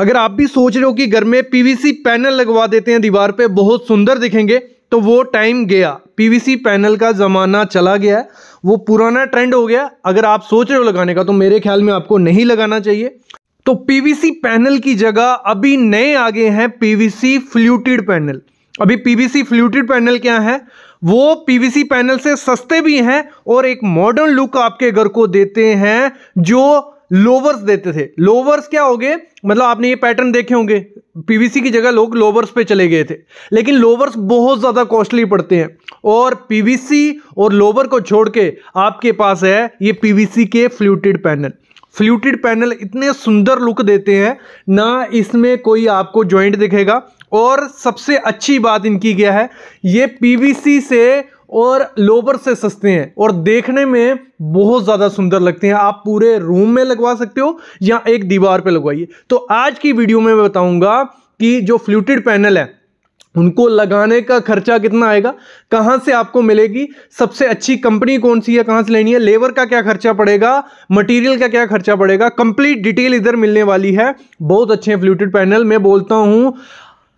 अगर आप भी सोच रहे हो कि घर में पीवीसी पैनल लगवा देते हैं दीवार पे बहुत सुंदर दिखेंगे तो वो टाइम गया पीवीसी पैनल का ज़माना चला गया है वो पुराना ट्रेंड हो गया अगर आप सोच रहे हो लगाने का तो मेरे ख्याल में आपको नहीं लगाना चाहिए तो पीवीसी पैनल की जगह अभी नए आ गए हैं पीवीसी फ्लूटेड पैनल अभी पीवीसी फ्लूटेड पैनल क्या है वो पीवीसी पैनल से सस्ते भी हैं और एक मॉडर्न लुक आपके घर को देते हैं जो लोवर्स देते थे लोवर्स क्या हो गए मतलब आपने ये पैटर्न देखे होंगे पीवीसी की जगह लोग लोवर्स पे चले गए थे लेकिन लोवर्स बहुत ज़्यादा कॉस्टली पड़ते हैं और पीवीसी और लोवर को छोड़ के आपके पास है ये पीवीसी के फ्लूटेड पैनल फ्लूटेड पैनल इतने सुंदर लुक देते हैं ना इसमें कोई आपको ज्वाइंट दिखेगा और सबसे अच्छी बात इनकी क्या है ये पीवीसी से और लोबर से सस्ते हैं और देखने में बहुत ज़्यादा सुंदर लगते हैं आप पूरे रूम में लगवा सकते हो या एक दीवार पे लगवाइए तो आज की वीडियो में मैं बताऊंगा कि जो फ्लूटेड पैनल है उनको लगाने का खर्चा कितना आएगा कहाँ से आपको मिलेगी सबसे अच्छी कंपनी कौन सी है कहाँ से लेनी है लेबर का क्या खर्चा पड़ेगा मटेरियल का क्या खर्चा पड़ेगा कंप्लीट डिटेल इधर मिलने वाली है बहुत अच्छे फ्लूटेड पैनल मैं बोलता हूँ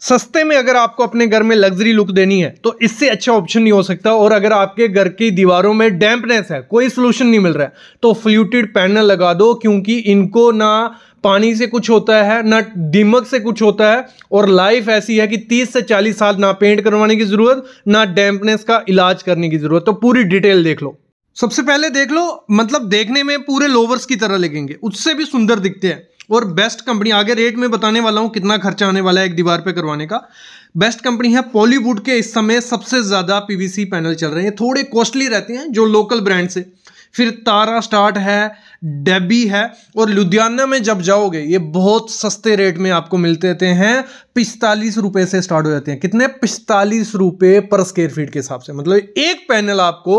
सस्ते में अगर आपको अपने घर में लग्जरी लुक देनी है तो इससे अच्छा ऑप्शन नहीं हो सकता और अगर आपके घर की दीवारों में डैम्पनेस है कोई सोल्यूशन नहीं मिल रहा है तो फ्लूटेड पैनल लगा दो क्योंकि इनको ना पानी से कुछ होता है ना दिमक से कुछ होता है और लाइफ ऐसी है कि 30 से 40 साल ना पेंट करवाने की ज़रूरत ना डैम्पनेस का इलाज करने की ज़रूरत तो पूरी डिटेल देख लो सबसे पहले देख लो मतलब देखने में पूरे लोवर्स की तरह लगेंगे उससे भी सुंदर दिखते हैं और बेस्ट कंपनी आगे रेट में बताने वाला हूँ कितना खर्चा आने वाला है एक दीवार पे करवाने का बेस्ट कंपनी है पॉलीवुड के इस समय सबसे ज़्यादा पीवीसी पैनल चल रहे हैं थोड़े कॉस्टली रहते हैं जो लोकल ब्रांड से फिर तारा स्टार्ट है डेबी है और लुधियाना में जब जाओगे ये बहुत सस्ते रेट में आपको मिलते हैं पिस्तालीस रुपए से स्टार्ट हो जाते हैं कितने पिस्तालीस रुपए पर स्क्वेयर फीट के हिसाब से मतलब एक पैनल आपको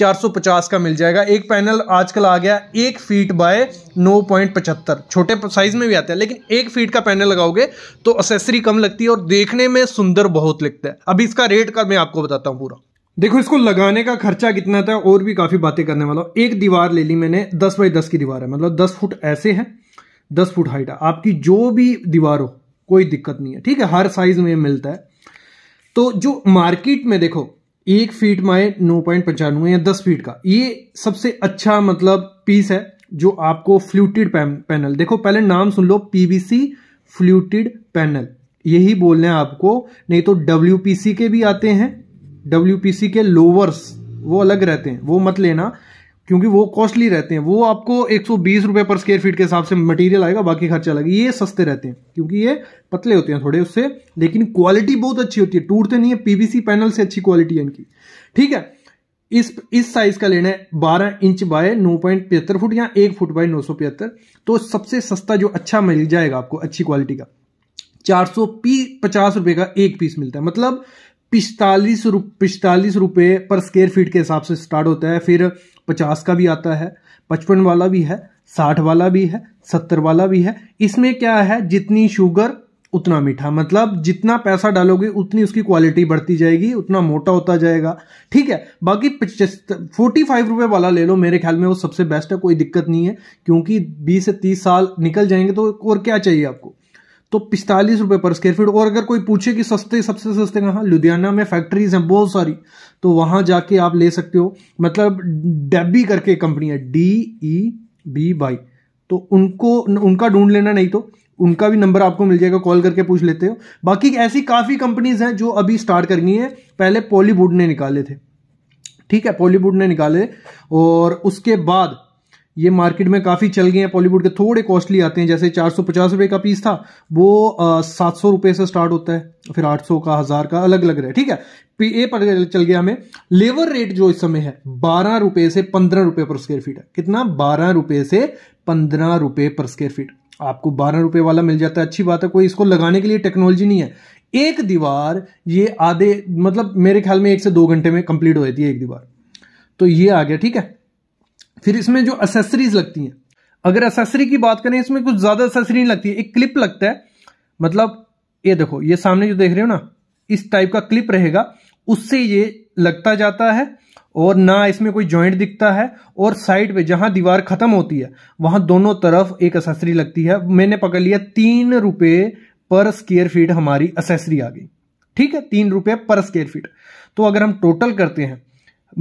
450 का मिल जाएगा एक पैनल आजकल आ गया एक फीट बाय पॉइंट पचहत्तर छोटे साइज में भी आता है लेकिन एक फीट का पैनल लगाओगे तो असेसरी कम लगती है और देखने में सुंदर बहुत लगता है अभी इसका रेट का मैं आपको बताता हूँ पूरा देखो इसको लगाने का खर्चा कितना था और भी काफी बातें करने वाला हूं एक दीवार ले ली मैंने दस बाई दस की दीवार है मतलब दस फुट ऐसे है दस फुट हाइट है आपकी जो भी दीवार हो कोई दिक्कत नहीं है ठीक है हर साइज में मिलता है तो जो मार्केट में देखो एक फीट माए नौ पॉइंट पंचानवे या दस फीट का ये सबसे अच्छा मतलब पीस है जो आपको फ्लूटेड पैनल देखो पहले नाम सुन लो पीवीसी फ्लूटेड पैनल यही बोलने आपको नहीं तो डब्ल्यूपीसी के भी आते हैं डब्ल्यू के लोवर्स वो अलग रहते हैं वो मत लेना क्योंकि वो कॉस्टली रहते हैं वो आपको एक सौ पर स्क्वेयर फीट के हिसाब से मटेरियल आएगा बाकी खर्चा अलग ये सस्ते रहते हैं क्योंकि ये पतले होते हैं थोड़े उससे लेकिन क्वालिटी बहुत अच्छी होती है टूटते नहीं है पीवीसी पैनल से अच्छी क्वालिटी है इनकी ठीक है इस इस साइज का लेना है बारह इंच बाय नौ पॉइंट पिहत्तर फुट या एक फुट बाय नौ सौ पिहत्तर तो सबसे सस्ता जो अच्छा मिल जाएगा आपको अच्छी क्वालिटी का चार सौ पी पचास रुपए का एक पीस मिलता है मतलब पिस्तालीस रुप पिस्तालीस रुपये पर स्क्वेयर फीट के हिसाब से स्टार्ट होता है फिर पचास का भी आता है पचपन वाला भी है साठ वाला भी है सत्तर वाला भी है इसमें क्या है जितनी शुगर उतना मीठा मतलब जितना पैसा डालोगे उतनी उसकी क्वालिटी बढ़ती जाएगी उतना मोटा होता जाएगा ठीक है बाकी फोर्टी फाइव रुपये वाला ले लो मेरे ख्याल में वो सबसे बेस्ट है कोई दिक्कत नहीं है क्योंकि बीस से तीस साल निकल जाएंगे तो और क्या चाहिए आपको तो पिस्तालीस रुपये पर स्क्वायर फीट और अगर कोई पूछे कि सस्ते सबसे सस्ते कहाँ लुधियाना में फैक्ट्रीज हैं बहुत सारी तो वहाँ जाके आप ले सकते हो मतलब डेबी करके कंपनी है डी ई बी बाई तो उनको उनका ढूंढ लेना नहीं तो उनका भी नंबर आपको मिल जाएगा कॉल करके पूछ लेते हो बाकी ऐसी काफ़ी कंपनीज हैं जो अभी स्टार्ट करनी है पहले पॉलीवुड ने निकाले थे ठीक है पॉलीवुड ने निकाले और उसके बाद ये मार्केट में काफ़ी चल गए हैं बॉलीवुड के थोड़े कॉस्टली आते हैं जैसे चार सौ पचास रुपये का पीस था वो सात सौ रुपये से स्टार्ट होता है फिर आठ सौ का हज़ार का अलग अलग रहे ठीक है तो ये पता चल गया हमें लेबर रेट जो इस समय है बारह रुपये से पंद्रह रुपये पर स्क्वेयर फीट है कितना बारह रुपये से पंद्रह रुपये पर स्क्वेयर फीट आपको बारह रुपये वाला मिल जाता है अच्छी बात है कोई इसको लगाने के लिए टेक्नोलॉजी नहीं है एक दीवार ये आधे मतलब मेरे ख्याल में एक से दो घंटे में कंप्लीट हो जाती है एक दीवार तो ये आ गया ठीक है फिर इसमें जो असेसरीज लगती हैं अगर असेसरी की बात करें इसमें कुछ ज़्यादा असेसरी नहीं लगती है एक क्लिप लगता है मतलब ये देखो ये सामने जो देख रहे हो ना इस टाइप का क्लिप रहेगा उससे ये लगता जाता है और ना इसमें कोई जॉइंट दिखता है और साइड पे जहां दीवार खत्म होती है वहां दोनों तरफ एक असेसरी लगती है मैंने पकड़ लिया तीन रुपये पर स्केयर फीट हमारी असेसरी आ गई ठीक है तीन रुपये पर स्केयर फीट तो अगर हम टोटल करते हैं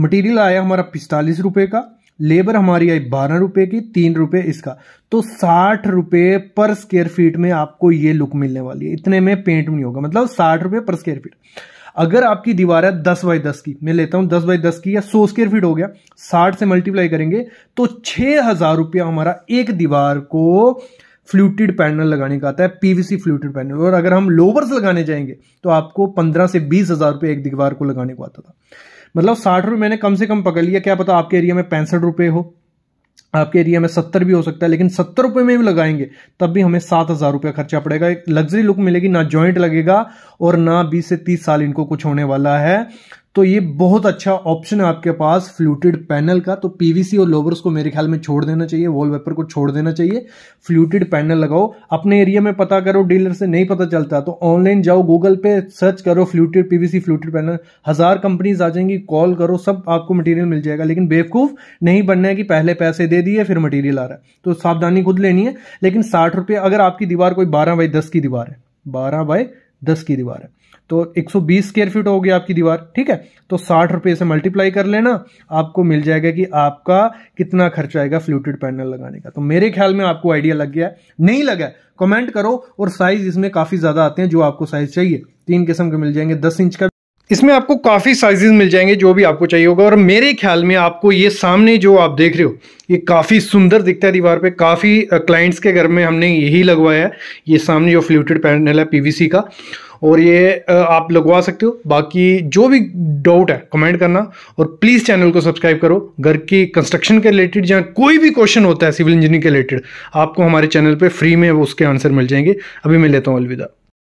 मटेरियल आया हमारा पिस्तालीस रुपये का लेबर हमारी आई बारह रुपए की तीन रुपए इसका तो साठ रुपए पर स्क्वेयर फीट में आपको ये लुक मिलने वाली है इतने में पेंट नहीं होगा मतलब साठ रुपए पर स्क्वेयर फीट अगर आपकी दीवार है दस बाई दस की मैं लेता हूं दस बाई दस की या सौ स्क्वेयर फीट हो गया साठ से मल्टीप्लाई करेंगे तो छह हजार रुपया हमारा एक दीवार को फ्लूटेड पैनल लगाने का आता है पीवीसी फ्लूटेड पैनल और अगर हम लोवर्स लगाने जाएंगे तो आपको पंद्रह से बीस हजार रुपये एक दीवार को लगाने को आता था मतलब साठ रुपये मैंने कम से कम पकड़ लिया क्या पता आपके एरिया में पैंसठ रुपये हो आपके एरिया में सत्तर भी हो सकता है लेकिन सत्तर रुपये में भी लगाएंगे तब भी हमें सात हज़ार रुपया खर्चा पड़ेगा एक लग्जरी लुक मिलेगी ना जॉइंट लगेगा और ना बीस से तीस साल इनको कुछ होने वाला है तो ये बहुत अच्छा ऑप्शन है आपके पास फ्लूटेड पैनल का तो पीवीसी और लोवर्स को मेरे ख्याल में छोड़ देना चाहिए वॉल पेपर को छोड़ देना चाहिए फ्लूटेड पैनल लगाओ अपने एरिया में पता करो डीलर से नहीं पता चलता तो ऑनलाइन जाओ गूगल पे सर्च करो फ्लूटेड पीवीसी फ्लूटेड पैनल हजार कंपनीज आ जाएंगी कॉल करो सब आपको मटीरियल मिल जाएगा लेकिन बेवकूफ नहीं बनना है कि पहले पैसे दे दिए फिर मटीरियल आ रहा है तो सावधानी खुद लेनी है लेकिन साठ अगर आपकी दीवार कोई बारह बाई दस की दीवार है बारह बाय दस की दीवार है तो 120 स्क्वायर फीट होगी आपकी दीवार ठीक है तो साठ रुपए से मल्टीप्लाई कर लेना आपको मिल जाएगा कि आपका कितना खर्चा आएगा फ्लूटेड पैनल लगाने का तो मेरे ख्याल में आपको आइडिया लग गया नहीं लगा कमेंट करो और साइज इसमें काफ़ी ज़्यादा आते हैं जो आपको साइज चाहिए तीन किस्म के मिल जाएंगे दस इंच का इसमें आपको काफ़ी साइजेस मिल जाएंगे जो भी आपको चाहिए होगा और मेरे ख्याल में आपको ये सामने जो आप देख रहे हो ये काफ़ी सुंदर दिखता है दीवार पे काफ़ी क्लाइंट्स के घर में हमने यही लगवाया है ये सामने जो फ्लूटेड पैनल है पीवीसी का और ये आप लगवा सकते हो बाकी जो भी डाउट है कमेंट करना और प्लीज़ चैनल को सब्सक्राइब करो घर की कंस्ट्रक्शन के रिलेटेड या कोई भी क्वेश्चन होता है सिविल इंजीनियरिंग के रिलेटेड आपको हमारे चैनल पर फ्री में उसके आंसर मिल जाएंगे अभी मैं लेता हूँ अलविदा